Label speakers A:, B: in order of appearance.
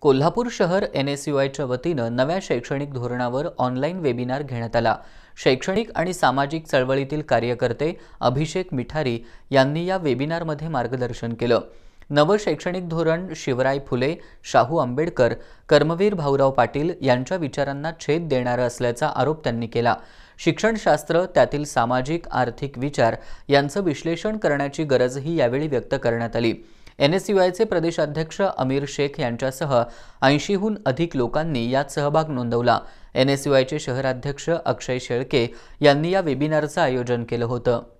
A: कोल्हापूर शहर N S U आयच्या वतीनं नव्या शैक्षणिक धोरणावर ऑनलाईन वेबिनार घेण्यात आला शैक्षणिक आणि सामाजिक चळवळीतील कार्यकर्ते अभिषेक मिठारी यांनी या वेबिनारमध्ये मार्गदर्शन केलं नवं शैक्षणिक धोरण शिवराय फुले शाहू आंबेडकर कर्मवीर भाऊराव पाटील यांच्या विचारांना छेद देणारं असल्याचा आरोप त्यांनी केला शिक्षणशास्त्र त्यातील सामाजिक आर्थिक विचार यांचं विश्लेषण करण्याची गरजही यावेळी व्यक्त करण्यात आली एन एस यू प्रदेशाध्यक्ष अमीर शेख यांच्यासह ऐंशीहून अधिक लोकांनी यात सहभाग नोंदवला एन एस शहराध्यक्ष अक्षय शेळके यांनी या वेबिनारचं आयोजन केलं होतं